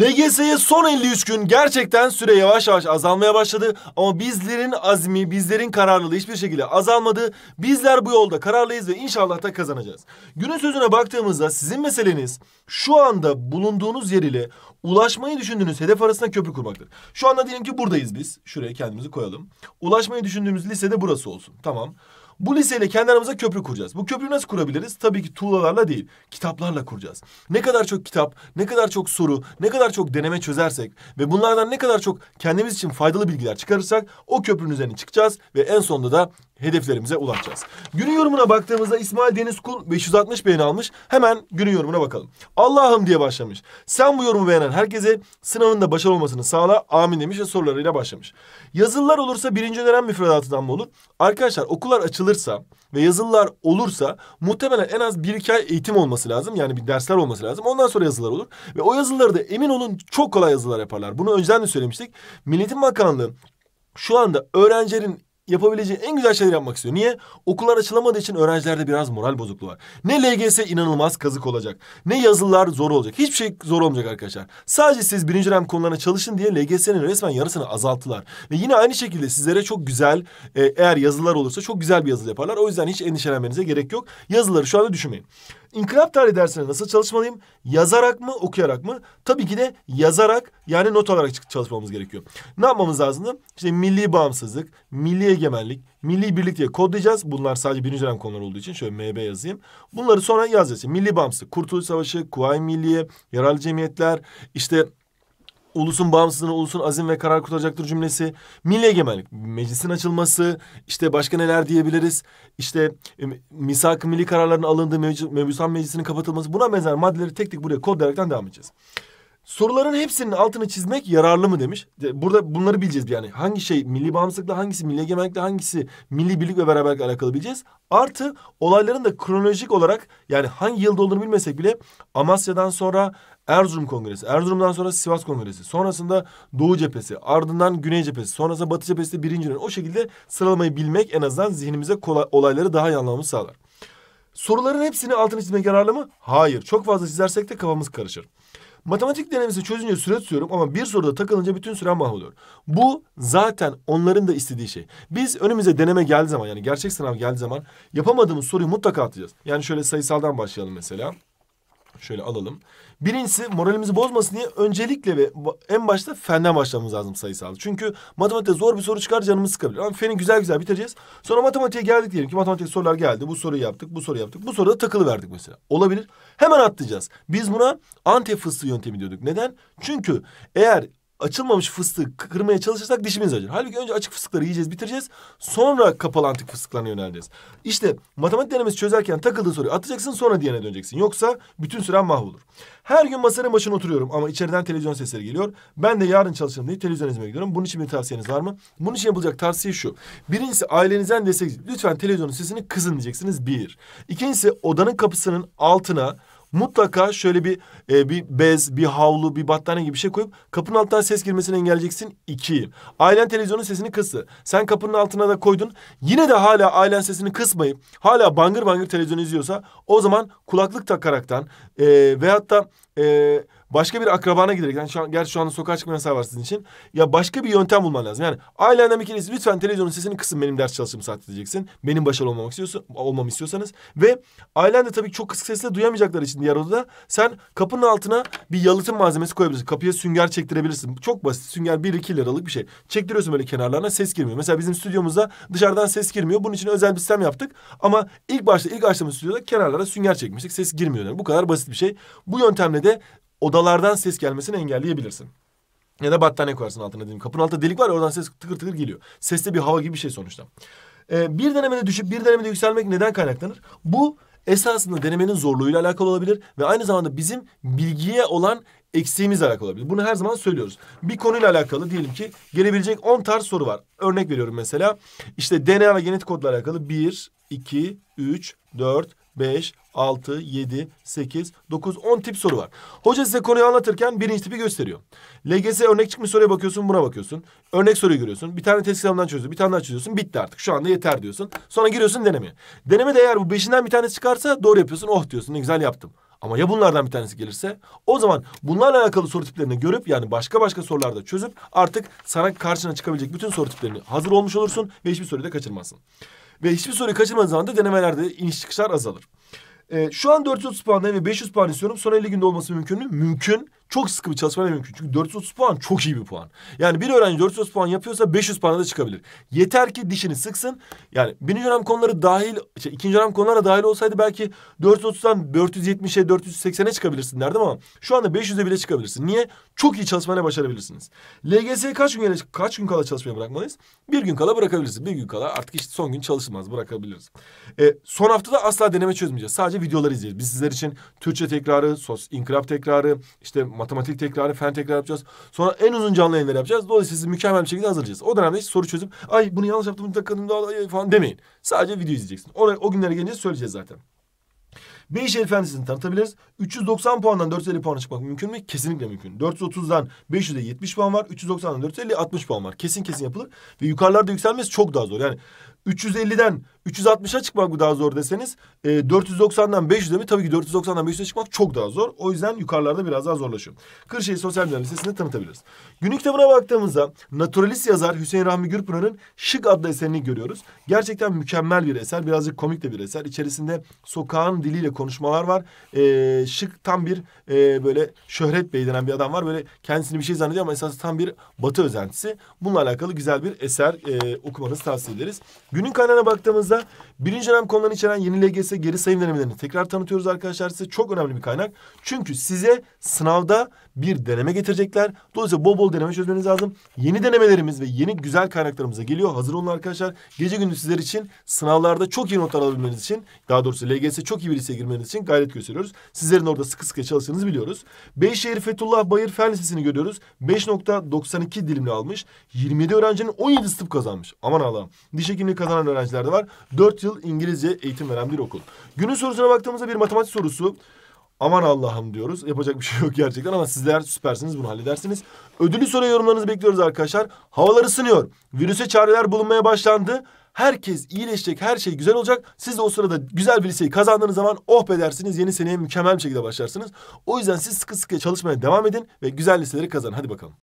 LGS'ye son 53 gün gerçekten süre yavaş yavaş azalmaya başladı ama bizlerin azmi, bizlerin kararlılığı hiçbir şekilde azalmadı. Bizler bu yolda kararlıyız ve inşallah da kazanacağız. Günün sözüne baktığımızda sizin meseleniz şu anda bulunduğunuz yer ile ulaşmayı düşündüğünüz hedef arasında köprü kurmaktır. Şu anda diyelim ki buradayız biz. Şuraya kendimizi koyalım. Ulaşmayı düşündüğümüz lisede burası olsun. Tamam. Bu liseyle kendi aramıza köprü kuracağız. Bu köprüyü nasıl kurabiliriz? Tabii ki tuğlalarla değil, kitaplarla kuracağız. Ne kadar çok kitap, ne kadar çok soru, ne kadar çok deneme çözersek ve bunlardan ne kadar çok kendimiz için faydalı bilgiler çıkarırsak o köprünün üzerine çıkacağız ve en sonunda da hedeflerimize ulaşacağız. Günün yorumuna baktığımızda İsmail Deniz Kul 560 beğeni almış. Hemen günün yorumuna bakalım. Allah'ım diye başlamış. Sen bu yorumu beğenen herkese sınavında başarılı olmasını sağla amin demiş ve sorularıyla başlamış. Yazılılar olursa birinci dönem müfredatından mı olur? Arkadaşlar okullar açılırsa ve yazılılar olursa muhtemelen en az bir iki ay eğitim olması lazım. Yani bir dersler olması lazım. Ondan sonra yazılılar olur. Ve o yazılıları da emin olun çok kolay yazılılar yaparlar. Bunu önceden de söylemiştik. Milletin Bakanlığı şu anda öğrencilerin yapabileceği en güzel şeyler yapmak istiyor. Niye? Okullar açılamadığı için öğrencilerde biraz moral bozukluğu var. Ne LGS inanılmaz kazık olacak. Ne yazılar zor olacak. Hiçbir şey zor olmayacak arkadaşlar. Sadece siz birinci dönem konularına çalışın diye LGS'nin resmen yarısını azalttılar. Ve yine aynı şekilde sizlere çok güzel e, eğer yazılar olursa çok güzel bir yazılı yaparlar. O yüzden hiç endişelenmenize gerek yok. Yazıları şu anda düşünmeyin. İnkılap tarihi dersine nasıl çalışmalıyım? Yazarak mı, okuyarak mı? Tabii ki de yazarak yani not alarak çalışmamız gerekiyor. Ne yapmamız lazımdı? İşte milli bağımsızlık, milli egemenlik, milli birlik diye kodlayacağız. Bunlar sadece birinci dönem konuları olduğu için şöyle MB yazayım. Bunları sonra yazacağız. Milli bağımsızlık, Kurtuluş Savaşı, Kuvayi Milliye, yararlı cemiyetler, işte ulusun bağımsızlığını, ulusun azim ve karar kurtaracaktır cümlesi, milli egemenlik, meclisin açılması, işte başka neler diyebiliriz, işte e, misak milli kararların alındığı mevcut, mevcusan meclisinin kapatılması buna benzer maddeleri tek tek buraya kodlayaraktan devam edeceğiz. Soruların hepsinin altını çizmek yararlı mı demiş. Burada bunları bileceğiz yani. Hangi şey milli bağımsızlıkla hangisi milli egemenlikle hangisi milli birlik ve beraberlikle alakalı bileceğiz. Artı olayların da kronolojik olarak yani hangi yılda olduğunu bilmesek bile Amasya'dan sonra Erzurum Kongresi, Erzurum'dan sonra Sivas Kongresi, sonrasında Doğu Cephesi, ardından Güney Cephesi, sonrasında Batı Cephesi de birinci O şekilde sıralamayı bilmek en azından zihnimize kolay, olayları daha iyi anlamamızı sağlar. Soruların hepsini altını çizmek yararlı mı? Hayır. Çok fazla çizersek de kafamız karışır. Matematik denemesi çözünce süre tutuyorum ama bir soruda takılınca bütün sürem mahvoluyor. Bu zaten onların da istediği şey. Biz önümüze deneme geldiği zaman yani gerçek sınav geldiği zaman yapamadığımız soruyu mutlaka atacağız. Yani şöyle sayısaldan başlayalım mesela. Şöyle alalım. Birincisi moralimizi bozmasın diye öncelikle ve en başta fenden başlamamız lazım sayısal. Çünkü matematikte zor bir soru çıkar canımız sıkabilir. Ama feni güzel güzel bitireceğiz. Sonra matematiğe geldik diyelim ki matematik sorular geldi. Bu soruyu yaptık, bu soruyu yaptık. Bu soruda takılı verdik mesela. Olabilir. Hemen atlayacağız. Biz buna anti fıstığı yöntemi diyorduk. Neden? Çünkü eğer açılmamış fıstığı kırmaya çalışırsak dişimiz acır. Halbuki önce açık fıstıkları yiyeceğiz, bitireceğiz. Sonra kapalı antik fıstıklarına yöneleceğiz. İşte matematik denemesi çözerken takıldığı soruyu atacaksın sonra diyene döneceksin. Yoksa bütün süren mahvolur. Her gün masanın başına oturuyorum ama içeriden televizyon sesleri geliyor. Ben de yarın çalışırım diye televizyon izlemeye gidiyorum. Bunun için bir tavsiyeniz var mı? Bunun için yapılacak tavsiye şu. Birincisi ailenizden destek. Lütfen televizyonun sesini kızın diyeceksiniz bir. İkincisi odanın kapısının altına mutlaka şöyle bir e, bir bez, bir havlu, bir battaniye gibi bir şey koyup kapının altından ses girmesini engelleyeceksin. İki. Ailen televizyonun sesini kıstı. Sen kapının altına da koydun. Yine de hala ailen sesini kısmayıp hala bangır bangır televizyon izliyorsa o zaman kulaklık takaraktan e, veyahut da e, başka bir akrabana giderek yani şu an, gerçi şu anda sokağa çıkma yasağı var sizin için. Ya başka bir yöntem bulman lazım. Yani ailenden bir kere lütfen televizyonun sesini kısın benim ders çalışım saat diyeceksin. Benim başarılı olmamak istiyorsun, olmamı istiyorsanız. Ve ailen de tabii çok kısık sesle duyamayacaklar için diğer odada sen kapının altına bir yalıtım malzemesi koyabilirsin. Kapıya sünger çektirebilirsin. Çok basit. Sünger bir iki liralık bir şey. Çektiriyorsun böyle kenarlarına ses girmiyor. Mesela bizim stüdyomuzda dışarıdan ses girmiyor. Bunun için özel bir sistem yaptık. Ama ilk başta ilk açtığımız stüdyoda kenarlara sünger çekmiştik. Ses girmiyor. Yani bu kadar basit bir şey. Bu yöntemle de odalardan ses gelmesini engelleyebilirsin. Ya da battaniye koyarsın altına dedim. Kapının altında delik var ya oradan ses tıkır tıkır geliyor. Sesli bir hava gibi bir şey sonuçta. Ee, bir denemede düşüp bir denemede yükselmek neden kaynaklanır? Bu esasında denemenin zorluğuyla alakalı olabilir ve aynı zamanda bizim bilgiye olan eksiğimizle alakalı olabilir. Bunu her zaman söylüyoruz. Bir konuyla alakalı diyelim ki gelebilecek 10 tarz soru var. Örnek veriyorum mesela işte DNA ve genetik kodla alakalı 1, 2, 3, 4, 5, 6, 7, 8, 9, 10 tip soru var. Hoca size konuyu anlatırken birinci tipi gösteriyor. LGS örnek çıkmış soruya bakıyorsun buna bakıyorsun. Örnek soruyu görüyorsun. Bir tane test sınavından çözüyorsun. Bir tane daha çözüyorsun. Bitti artık. Şu anda yeter diyorsun. Sonra giriyorsun denemeye. Deneme de eğer bu beşinden bir tanesi çıkarsa doğru yapıyorsun. Oh diyorsun ne güzel yaptım. Ama ya bunlardan bir tanesi gelirse o zaman bunlarla alakalı soru tiplerini görüp yani başka başka sorularda çözüp artık sana karşına çıkabilecek bütün soru tiplerini hazır olmuş olursun ve hiçbir soruyu da kaçırmazsın. Ve hiçbir soruyu kaçırmadığınız zaman da denemelerde iniş çıkışlar azalır. E, şu an 430 puandayım ve 500 puan istiyorum. Son 50 günde olması mümkün mü? Mümkün çok sıkı bir çalışmayla mümkün. Çünkü 430 puan çok iyi bir puan. Yani bir öğrenci 430 puan yapıyorsa 500 puana da çıkabilir. Yeter ki dişini sıksın. Yani birinci dönem konuları dahil, işte ikinci dönem konulara dahil olsaydı belki 430'dan 470'e, 480'e çıkabilirsin derdim ama şu anda 500'e bile çıkabilirsin. Niye? Çok iyi çalışmayla başarabilirsiniz. LGS kaç gün kaç gün kala çalışmaya bırakmalıyız? Bir gün kala bırakabiliriz. Bir gün kala artık işte son gün çalışılmaz bırakabiliriz. E, son haftada asla deneme çözmeyeceğiz. Sadece videoları izleyeceğiz. Biz sizler için Türkçe tekrarı, sos, inkılap tekrarı, işte matematik tekrarı, fen tekrarı yapacağız. Sonra en uzun canlı yayınları yapacağız. Dolayısıyla sizi mükemmel bir şekilde hazırlayacağız. O dönemde hiç soru çözüp ay bunu yanlış yaptım, dakikadım daha falan demeyin. Sadece video izleyeceksin. Oraya, o günlere gelince söyleyeceğiz zaten. Beyşehir Efendisi'ni tanıtabiliriz. 390 puandan 450 puana çıkmak mümkün mü? Kesinlikle mümkün. 430'dan 500'e 70 puan var. 390'dan 450'ye 60 puan var. Kesin kesin yapılır. Ve yukarılarda yükselmesi çok daha zor. Yani 350'den 360'a çıkmak mı daha zor deseniz e, 490'dan 500'e mi? Tabii ki 490'dan 500'e çıkmak çok daha zor. O yüzden yukarılarda biraz daha zorlaşıyor. Kırşehir Sosyal Bilimler Lisesi'nde tanıtabiliriz. Günlük kitabına baktığımızda naturalist yazar Hüseyin Rahmi Gürpınar'ın Şık adlı eserini görüyoruz. Gerçekten mükemmel bir eser. Birazcık komik de bir eser. İçerisinde sokağın diliyle konuşmalar var. E, şık tam bir e, böyle Şöhret Bey denen bir adam var. Böyle kendisini bir şey zannediyor ama esas tam bir batı özentisi. Bununla alakalı güzel bir eser e, okumanızı tavsiye ederiz. Günün kaynağına baktığımızda Burada birinci dönem konularını içeren yeni LGS geri sayım denemelerini tekrar tanıtıyoruz arkadaşlar size. Çok önemli bir kaynak. Çünkü size sınavda bir deneme getirecekler. Dolayısıyla bol bol deneme çözmeniz lazım. Yeni denemelerimiz ve yeni güzel kaynaklarımıza geliyor. Hazır olun arkadaşlar. Gece gündüz sizler için sınavlarda çok iyi notlar alabilmeniz için daha doğrusu LGS çok iyi bir liseye girmeniz için gayret gösteriyoruz. Sizlerin orada sıkı sıkı çalıştığınızı biliyoruz. Beyşehir Fethullah Bayır Fen Lisesi'ni görüyoruz. 5.92 dilimli almış. 27 öğrencinin 17 tıp kazanmış. Aman Allah'ım. Diş hekimliği kazanan öğrenciler de var. 4 yıl İngilizce eğitim veren bir okul. Günün sorusuna baktığımızda bir matematik sorusu. Aman Allah'ım diyoruz. Yapacak bir şey yok gerçekten ama sizler süpersiniz bunu halledersiniz. Ödülü soru yorumlarınızı bekliyoruz arkadaşlar. Havalar ısınıyor. Virüse çareler bulunmaya başlandı. Herkes iyileşecek, her şey güzel olacak. Siz de o sırada güzel bir liseyi kazandığınız zaman oh be dersiniz. Yeni seneye mükemmel bir şekilde başlarsınız. O yüzden siz sıkı sıkı çalışmaya devam edin ve güzel liseleri kazanın. Hadi bakalım.